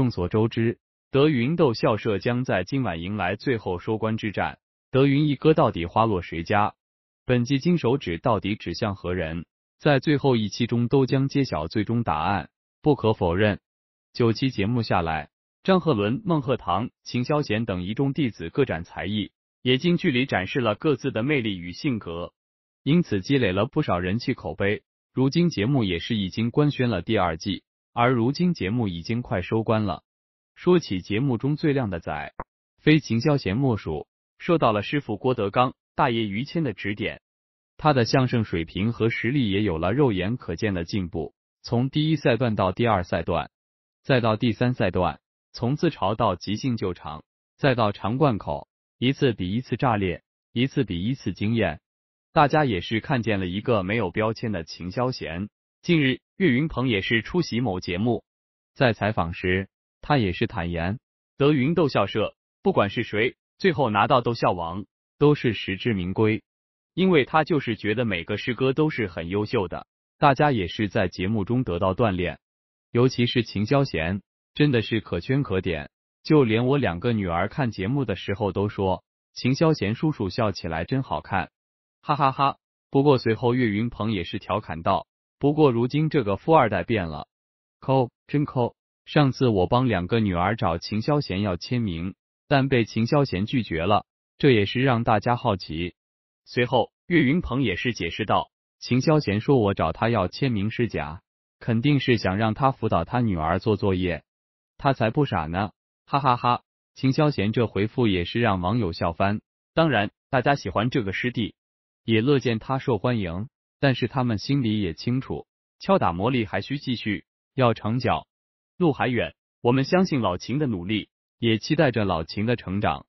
众所周知，德云逗笑社将在今晚迎来最后收官之战。德云一哥到底花落谁家？本季金手指到底指向何人？在最后一期中都将揭晓最终答案。不可否认，九期节目下来，张鹤伦、孟鹤堂、秦霄贤等一众弟子各展才艺，也近距离展示了各自的魅力与性格，因此积累了不少人气口碑。如今节目也是已经官宣了第二季。而如今节目已经快收官了。说起节目中最靓的仔，非秦霄贤莫属。受到了师傅郭德纲、大爷于谦的指点，他的相声水平和实力也有了肉眼可见的进步。从第一赛段到第二赛段，再到第三赛段，从自嘲到即兴救场，再到长贯口，一次比一次炸裂，一次比一次惊艳。大家也是看见了一个没有标签的秦霄贤。近日。岳云鹏也是出席某节目，在采访时，他也是坦言德云逗笑社不管是谁，最后拿到逗笑王都是实至名归，因为他就是觉得每个师哥都是很优秀的，大家也是在节目中得到锻炼，尤其是秦霄贤真的是可圈可点，就连我两个女儿看节目的时候都说秦霄贤叔叔笑起来真好看，哈哈哈。不过随后岳云鹏也是调侃道。不过如今这个富二代变了，抠真抠。上次我帮两个女儿找秦霄贤要签名，但被秦霄贤拒绝了，这也是让大家好奇。随后，岳云鹏也是解释道：“秦霄贤说我找他要签名是假，肯定是想让他辅导他女儿做作业，他才不傻呢。”哈哈哈，秦霄贤这回复也是让网友笑翻。当然，大家喜欢这个师弟，也乐见他受欢迎。但是他们心里也清楚，敲打磨砺还需继续，要长脚，路还远。我们相信老秦的努力，也期待着老秦的成长。